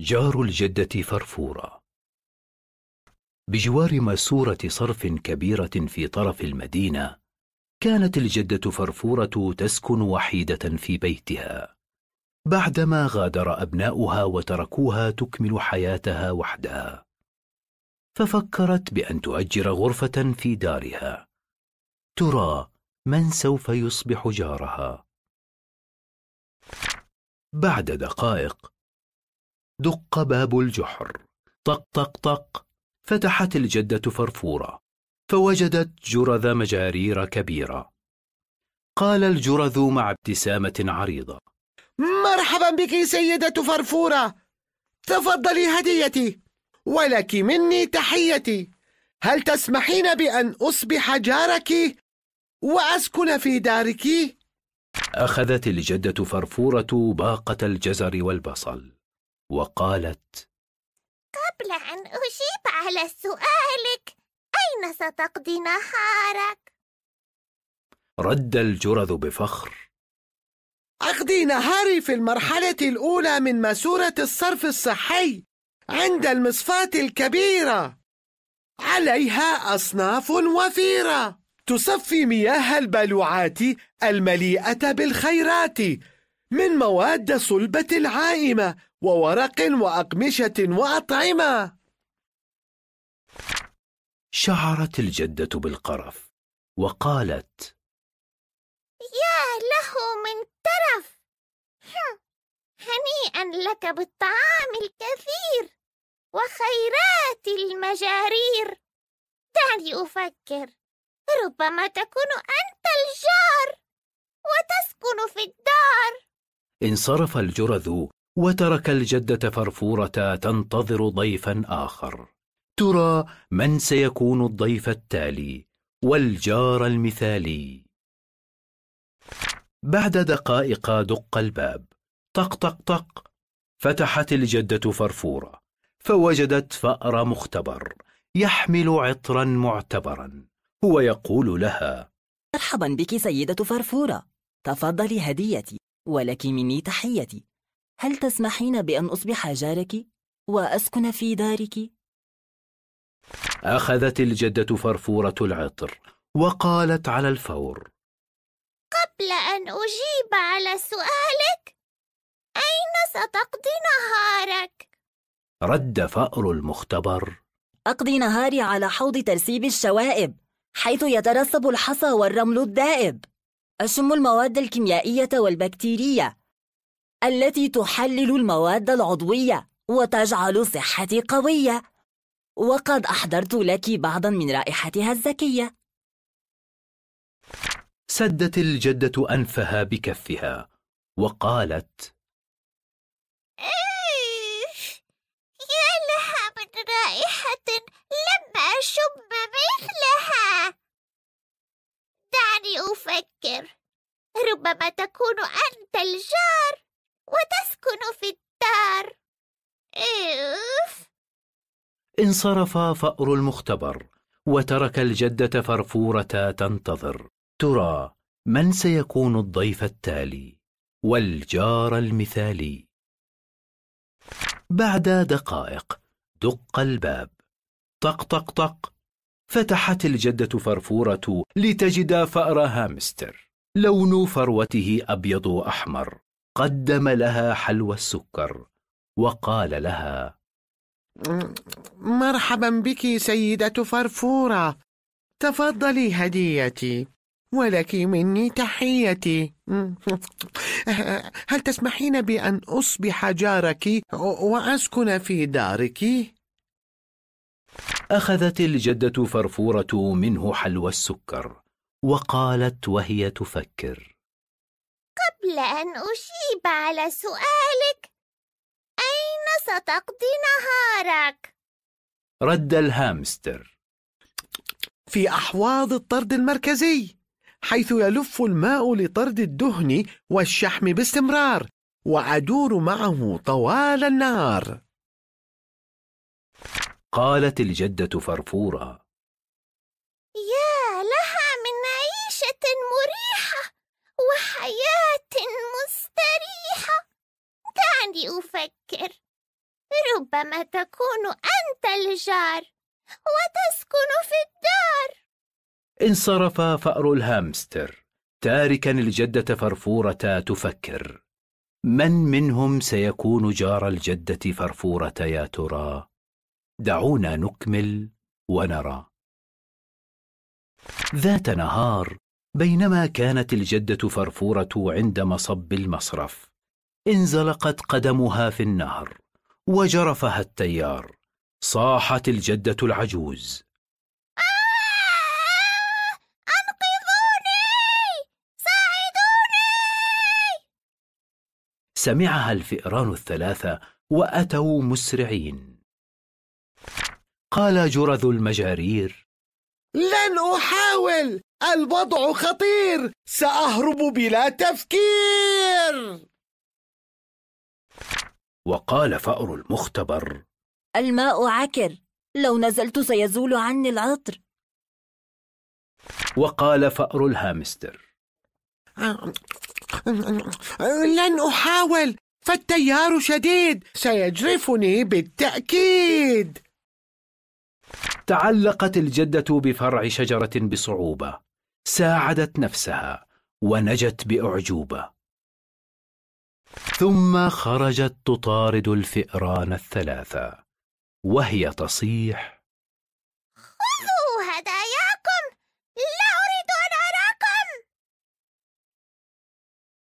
جار الجدة فرفورة بجوار ماسورة صرف كبيرة في طرف المدينة كانت الجدة فرفورة تسكن وحيدة في بيتها بعدما غادر أبناؤها وتركوها تكمل حياتها وحدها ففكرت بأن تؤجر غرفة في دارها ترى من سوف يصبح جارها بعد دقائق دق باب الجحر طق طق طق فتحت الجدة فرفورة فوجدت جرذ مجارير كبيرة قال الجرذ مع ابتسامة عريضة مرحبا بك سيدة فرفورة تفضلي هديتي ولك مني تحيتي هل تسمحين بأن أصبح جارك وأسكن في دارك؟ أخذت الجدة فرفورة باقة الجزر والبصل وقالت قبل أن أجيب على سؤالك أين ستقضي نهارك؟ رد الجرذ بفخر أقضي نهاري في المرحلة الأولى من ماسورة الصرف الصحي عند المصفاة الكبيرة عليها أصناف وفيرة تصفي مياه البلوعات المليئة بالخيرات من مواد صلبة العائمة وورق وأقمشة وأطعمة شعرت الجدة بالقرف وقالت يا له من ترف هنيئا لك بالطعام الكثير وخيرات المجارير دعني أفكر ربما تكون أنت الجار وتسكن في الدار انصرف الجرذ وترك الجدة فرفورة تنتظر ضيفا آخر ترى من سيكون الضيف التالي والجار المثالي بعد دقائق دق الباب طق طق طق فتحت الجدة فرفورة فوجدت فأر مختبر يحمل عطرا معتبرا هو يقول لها مرحبا بك سيدة فرفورة تفضلي هديتي ولك مني تحيتي هل تسمحين بأن أصبح جارك وأسكن في دارك؟ أخذت الجدة فرفورة العطر وقالت على الفور قبل أن أجيب على سؤالك أين ستقضي نهارك؟ رد فأر المختبر أقضي نهاري على حوض ترسيب الشوائب حيث يترسب الحصى والرمل الدائب أشم المواد الكيميائية والبكتيرية التي تحلل المواد العضوية وتجعل صحتي قوية وقد أحضرت لك بعضا من رائحتها الزكية سدت الجدة أنفها بكفها وقالت أفكر ربما تكون أنت الجار وتسكن في الدار إف انصرف فأر المختبر وترك الجدة فرفورة تنتظر ترى من سيكون الضيف التالي والجار المثالي بعد دقائق دق الباب طق طق طق فتحت الجدة فرفورة لتجد فأر هامستر لون فروته أبيض وأحمر قدم لها حلوى السكر وقال لها مرحبا بك سيدة فرفورة تفضلي هديتي ولك مني تحيتي هل تسمحين بأن أصبح جارك وأسكن في دارك؟ أخذت الجدة فرفورة منه حلوى السكر وقالت وهي تفكر قبل أن أجيب على سؤالك أين ستقضي نهارك؟ رد الهامستر في أحواض الطرد المركزي حيث يلف الماء لطرد الدهن والشحم باستمرار وأدور معه طوال النهار قالت الجدة فرفورة يا لها من عيشة مريحة وحياة مستريحة دعني أفكر ربما تكون أنت الجار وتسكن في الدار انصرف فأر الهامستر تاركا الجدة فرفورة تفكر من منهم سيكون جار الجدة فرفورة يا ترى؟ دعونا نكمل ونرى ذات نهار بينما كانت الجدة فرفورة عند مصب المصرف انزلقت قدمها في النهر وجرفها التيار صاحت الجدة العجوز آه! أنقذوني! ساعدوني! سمعها الفئران الثلاثة وأتوا مسرعين قال جرذ المجارير لن أحاول الوضع خطير سأهرب بلا تفكير وقال فأر المختبر الماء عكر لو نزلت سيزول عني العطر وقال فأر الهامستر لن أحاول فالتيار شديد سيجرفني بالتأكيد تعلقت الجدة بفرع شجرة بصعوبة ساعدت نفسها ونجت بأعجوبة ثم خرجت تطارد الفئران الثلاثة وهي تصيح